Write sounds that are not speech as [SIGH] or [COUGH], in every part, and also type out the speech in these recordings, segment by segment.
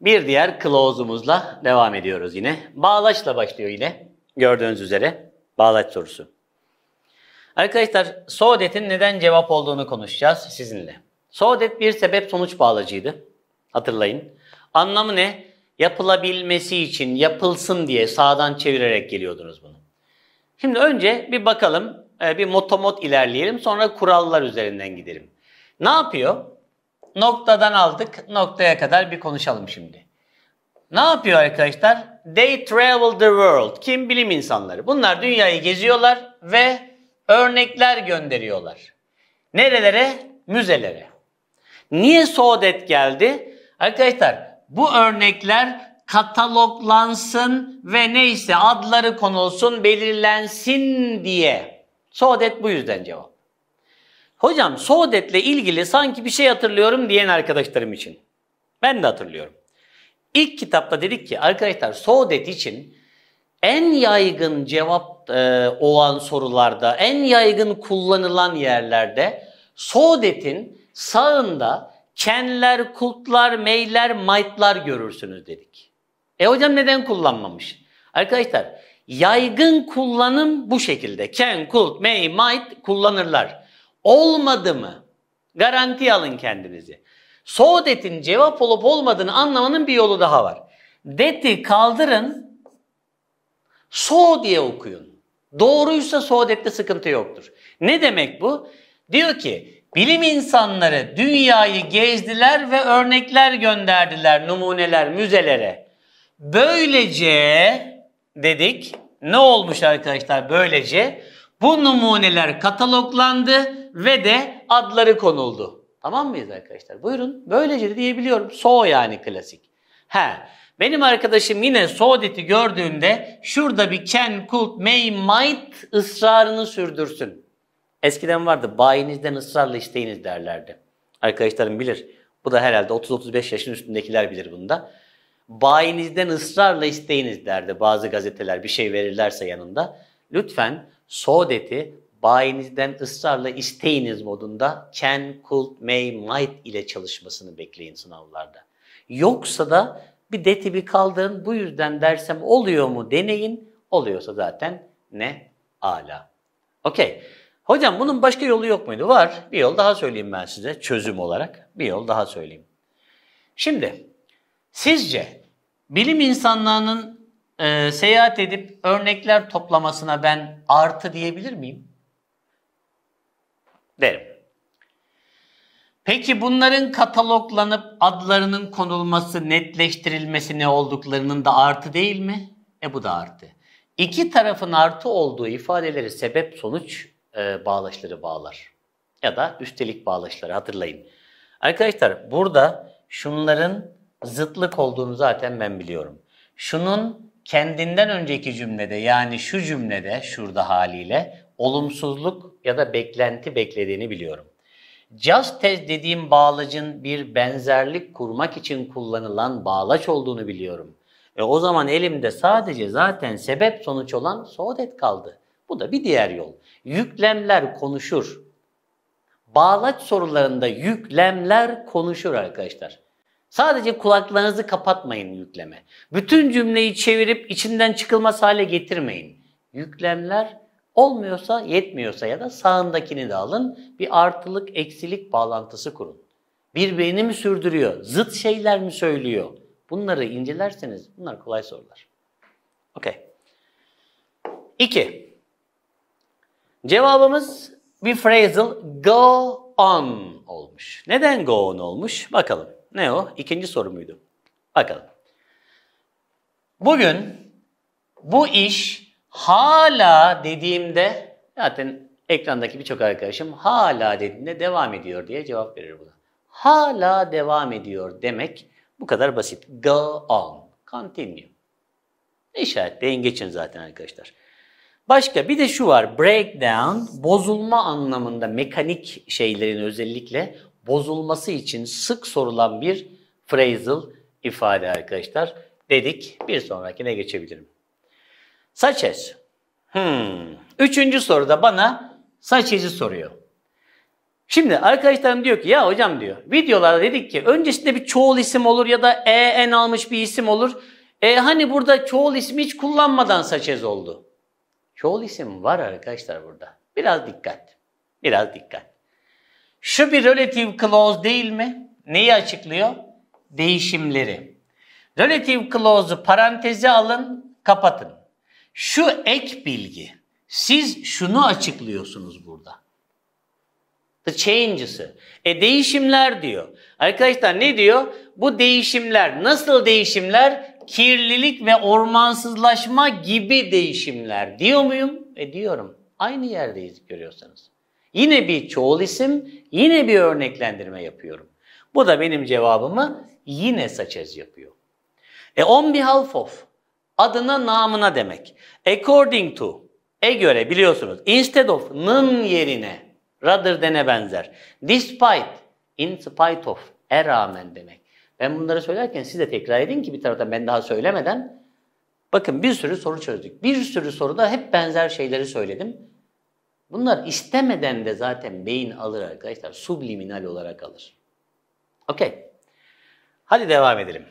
Bir diğer close'umuzla devam ediyoruz yine. Bağlaçla başlıyor yine. Gördüğünüz üzere bağlaç sorusu. Arkadaşlar Soğudet'in neden cevap olduğunu konuşacağız sizinle. Soğudet bir sebep sonuç bağlacıydı. Hatırlayın. Anlamı ne? Yapılabilmesi için yapılsın diye sağdan çevirerek geliyordunuz bunu. Şimdi önce bir bakalım, e, bir motomot ilerleyelim sonra kurallar üzerinden gidelim. Ne yapıyor? noktadan aldık noktaya kadar bir konuşalım şimdi. Ne yapıyor arkadaşlar? They travel the world. Kim? Bilim insanları. Bunlar dünyayı geziyorlar ve örnekler gönderiyorlar. Nerelere? Müzelere. Niye Soodet geldi? Arkadaşlar bu örnekler kataloglansın ve neyse adları konulsun, belirlensin diye. Soodet bu yüzden cevap. Hocam Soğudetle ilgili sanki bir şey hatırlıyorum diyen arkadaşlarım için. Ben de hatırlıyorum. İlk kitapta dedik ki arkadaşlar Soğudet için en yaygın cevap e, olan sorularda, en yaygın kullanılan yerlerde Soğudet'in sağında kenler, kultlar, meyler, might'lar görürsünüz dedik. E hocam neden kullanmamış? Arkadaşlar yaygın kullanım bu şekilde. ken, kult, mey, might kullanırlar. Olmadı mı? Garanti alın kendinizi. Soğudetin cevap olup olmadığını anlamanın bir yolu daha var. Deti kaldırın, so diye okuyun. Doğruysa soğudette sıkıntı yoktur. Ne demek bu? Diyor ki bilim insanları dünyayı gezdiler ve örnekler gönderdiler numuneler müzelere. Böylece dedik ne olmuş arkadaşlar böylece bu numuneler kataloglandı ve de adları konuldu. Tamam mıyız arkadaşlar? Buyurun. Böylece de diyebiliyorum. So yani klasik. He. Benim arkadaşım yine Soğudet'i gördüğünde şurada bir can, could, may, might ısrarını sürdürsün. Eskiden vardı bayinizden ısrarla isteyiniz derlerdi. Arkadaşlarım bilir. Bu da herhalde 30-35 yaşın üstündekiler bilir bunu da. Bayinizden ısrarla isteyiniz derdi bazı gazeteler bir şey verirlerse yanında. Lütfen Soğudet'i bayinizden ısrarla isteyiniz modunda can, could, may, might ile çalışmasını bekleyin sınavlarda. Yoksa da bir detibi kaldığın bu yüzden dersem oluyor mu deneyin. Oluyorsa zaten ne ala. Okey. Hocam bunun başka yolu yok muydu? Var. Bir yol daha söyleyeyim ben size çözüm olarak. Bir yol daha söyleyeyim. Şimdi sizce bilim insanlarının e, seyahat edip örnekler toplamasına ben artı diyebilir miyim? derim. Peki bunların kataloglanıp adlarının konulması, netleştirilmesi ne olduklarının da artı değil mi? E bu da artı. İki tarafın artı olduğu ifadeleri sebep sonuç e, bağlaçları bağlar. Ya da üstelik bağlaçları hatırlayın. Arkadaşlar burada şunların zıtlık olduğunu zaten ben biliyorum. Şunun kendinden önceki cümlede yani şu cümlede şurada haliyle olumsuzluk ya da beklenti beklediğini biliyorum. Just test dediğim bağlacın bir benzerlik kurmak için kullanılan bağlaç olduğunu biliyorum. E o zaman elimde sadece zaten sebep sonuç olan sodet kaldı. Bu da bir diğer yol. Yüklemler konuşur. Bağlaç sorularında yüklemler konuşur arkadaşlar. Sadece kulaklarınızı kapatmayın yükleme. Bütün cümleyi çevirip içinden çıkılmaz hale getirmeyin. Yüklemler Olmuyorsa, yetmiyorsa ya da sağındakini de alın. Bir artılık, eksilik bağlantısı kurun. Birbirini mi sürdürüyor? Zıt şeyler mi söylüyor? Bunları incelerseniz bunlar kolay sorular. Okey. İki. Cevabımız bir phrasal go on olmuş. Neden go on olmuş? Bakalım. Ne o? İkinci soru muydu? Bakalım. Bugün bu iş hala dediğimde zaten ekrandaki birçok arkadaşım hala dediğinde devam ediyor diye cevap verir buna. Hala devam ediyor demek bu kadar basit. Go on, continue. İşaretleyin geçin zaten arkadaşlar. Başka bir de şu var. Breakdown bozulma anlamında mekanik şeylerin özellikle bozulması için sık sorulan bir phrasal ifade arkadaşlar. Dedik bir sonrakine geçebilirim. Saç ez. Hmm. Üçüncü soruda bana saç ezi soruyor. Şimdi arkadaşlarım diyor ki ya hocam diyor videolarda dedik ki öncesinde bir çoğul isim olur ya da en almış bir isim olur. E hani burada çoğul ismi hiç kullanmadan saçez oldu. Çoğul isim var arkadaşlar burada. Biraz dikkat. Biraz dikkat. Şu bir relative clause değil mi? Neyi açıklıyor? Değişimleri. Relative clause'u paranteze alın, kapatın. Şu ek bilgi. Siz şunu açıklıyorsunuz burada. The changes'ı. E değişimler diyor. Arkadaşlar ne diyor? Bu değişimler nasıl değişimler? Kirlilik ve ormansızlaşma gibi değişimler. Diyor muyum? E diyorum. Aynı yerdeyiz görüyorsanız. Yine bir çoğul isim, yine bir örneklendirme yapıyorum. Bu da benim cevabımı yine saçez yapıyor. E on behalf of adına namına demek. According to, e göre biliyorsunuz. Instead of, nın yerine, rather den'e benzer. Despite, in spite of, e rağmen demek. Ben bunları söylerken siz de tekrar edin ki bir taraftan ben daha söylemeden. Bakın bir sürü soru çözdük. Bir sürü soruda hep benzer şeyleri söyledim. Bunlar istemeden de zaten beyin alır arkadaşlar. Subliminal olarak alır. Okey. Hadi devam edelim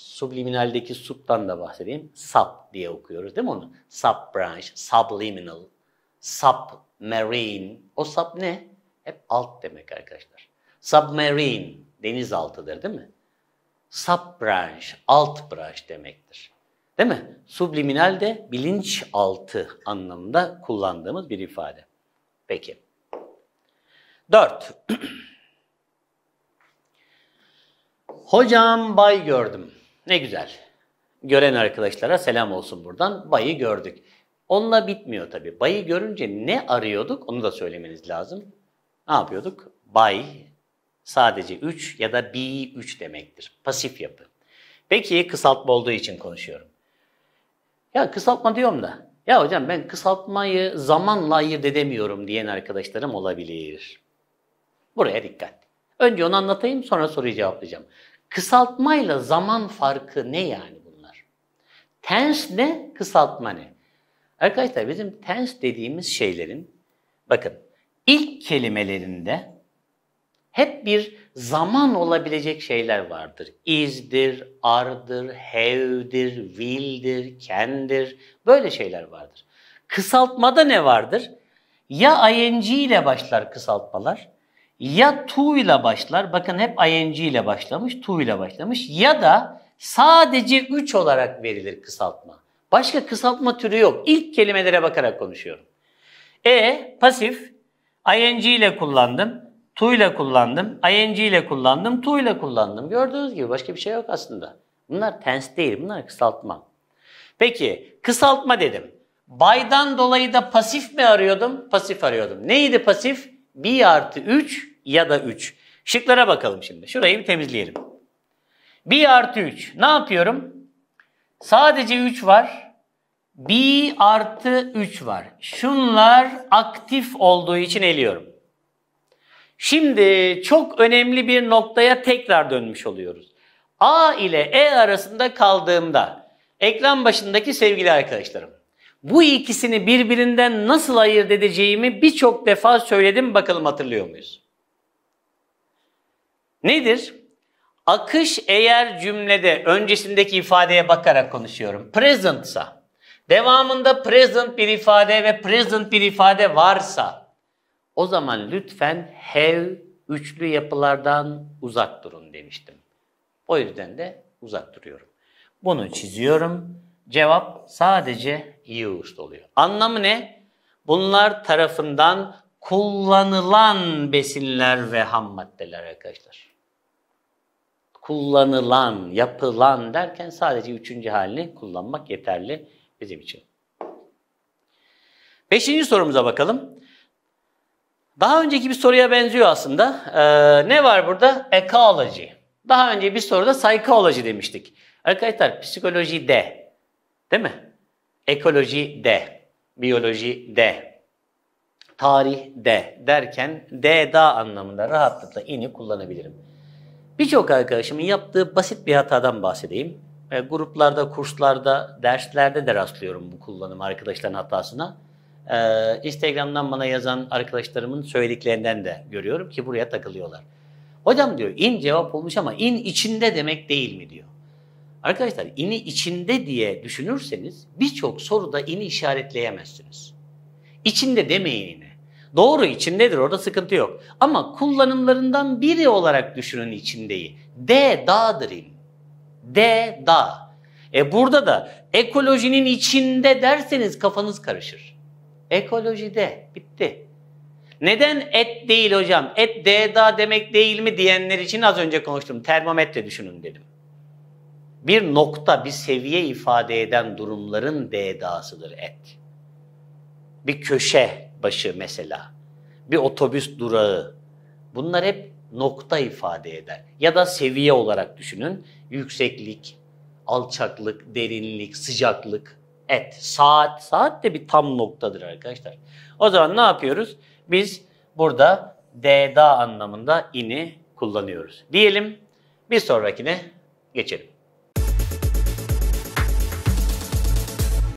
subliminaldeki sub'tan da bahsedeyim. Sub diye okuyoruz değil mi onu? Sub branch, subliminal, submarine. O sub ne? Hep alt demek arkadaşlar. Submarine, denizaltıdır değil mi? Sub branch, alt branch demektir. Değil mi? Subliminal de bilinç altı anlamında kullandığımız bir ifade. Peki. Dört. [CLEARS THROAT] Hocam bay gördüm. Ne güzel. Gören arkadaşlara selam olsun buradan. Bayı gördük. Onunla bitmiyor tabii. Bayı görünce ne arıyorduk onu da söylemeniz lazım. Ne yapıyorduk? Bay sadece 3 ya da bi 3 demektir. Pasif yapı. Peki kısaltma olduğu için konuşuyorum. Ya kısaltma diyorum da. Ya hocam ben kısaltmayı zamanla ayırt edemiyorum diyen arkadaşlarım olabilir. Buraya dikkat. Önce onu anlatayım sonra soruyu cevaplayacağım. Kısaltmayla zaman farkı ne yani bunlar? Tens ne, kısaltma ne? Arkadaşlar bizim tens dediğimiz şeylerin, bakın ilk kelimelerinde hep bir zaman olabilecek şeyler vardır. Is'dir, are'dir, have'dir, will'dir, can'dir. Böyle şeyler vardır. Kısaltmada ne vardır? Ya ing ile başlar kısaltmalar ya tu ile başlar, bakın hep ing ile başlamış, tu ile başlamış ya da sadece 3 olarak verilir kısaltma. Başka kısaltma türü yok. İlk kelimelere bakarak konuşuyorum. E pasif ing ile kullandım, tu ile kullandım, ing ile kullandım, tu ile kullandım. Gördüğünüz gibi başka bir şey yok aslında. Bunlar tens değil, bunlar kısaltma. Peki kısaltma dedim. Bay'dan dolayı da pasif mi arıyordum? Pasif arıyordum. Neydi pasif? 1 artı 3 ya da 3. Şıklara bakalım şimdi. Şurayı bir temizleyelim. 1 artı 3. Ne yapıyorum? Sadece 3 var. 1 artı 3 var. Şunlar aktif olduğu için eliyorum. Şimdi çok önemli bir noktaya tekrar dönmüş oluyoruz. A ile E arasında kaldığımda ekran başındaki sevgili arkadaşlarım. Bu ikisini birbirinden nasıl ayırt edeceğimi birçok defa söyledim bakalım hatırlıyor muyuz? Nedir? Akış eğer cümlede öncesindeki ifadeye bakarak konuşuyorum. Present'sa, devamında present bir ifade ve present bir ifade varsa o zaman lütfen have üçlü yapılardan uzak durun demiştim. O yüzden de uzak duruyorum. Bunu çiziyorum. Cevap sadece iyi uçlu oluyor. Anlamı ne? Bunlar tarafından kullanılan besinler ve ham maddeler arkadaşlar kullanılan, yapılan derken sadece üçüncü halini kullanmak yeterli bizim için. Beşinci sorumuza bakalım. Daha önceki bir soruya benziyor aslında. Ee, ne var burada? Ecology. Daha önce bir soruda psychology demiştik. Arkadaşlar psikoloji D. Değil mi? Ekoloji D. Biyoloji D. Tarih D derken D da anlamında rahatlıkla ini kullanabilirim. Birçok arkadaşımın yaptığı basit bir hatadan bahsedeyim. E, gruplarda, kurslarda, derslerde de rastlıyorum bu kullanım arkadaşların hatasına. E, Instagram'dan bana yazan arkadaşlarımın söylediklerinden de görüyorum ki buraya takılıyorlar. Hocam diyor in cevap olmuş ama in içinde demek değil mi diyor. Arkadaşlar ini içinde diye düşünürseniz birçok soruda ini işaretleyemezsiniz. İçinde demeyin ini. Doğru içindedir orada sıkıntı yok. Ama kullanımlarından biri olarak düşünün içindeyi. D dağdır in. D dağ. E burada da ekolojinin içinde derseniz kafanız karışır. Ekolojide bitti. Neden et değil hocam? Et D dağ demek değil mi diyenler için az önce konuştum. Termometre düşünün dedim bir nokta, bir seviye ifade eden durumların D DDA'sıdır et. Bir köşe, başı mesela, bir otobüs durağı. Bunlar hep nokta ifade eder. Ya da seviye olarak düşünün. Yükseklik, alçaklık, derinlik, sıcaklık. Et, saat. Saat de bir tam noktadır arkadaşlar. O zaman ne yapıyoruz? Biz burada deda anlamında ini kullanıyoruz. Diyelim bir sonrakine geçelim.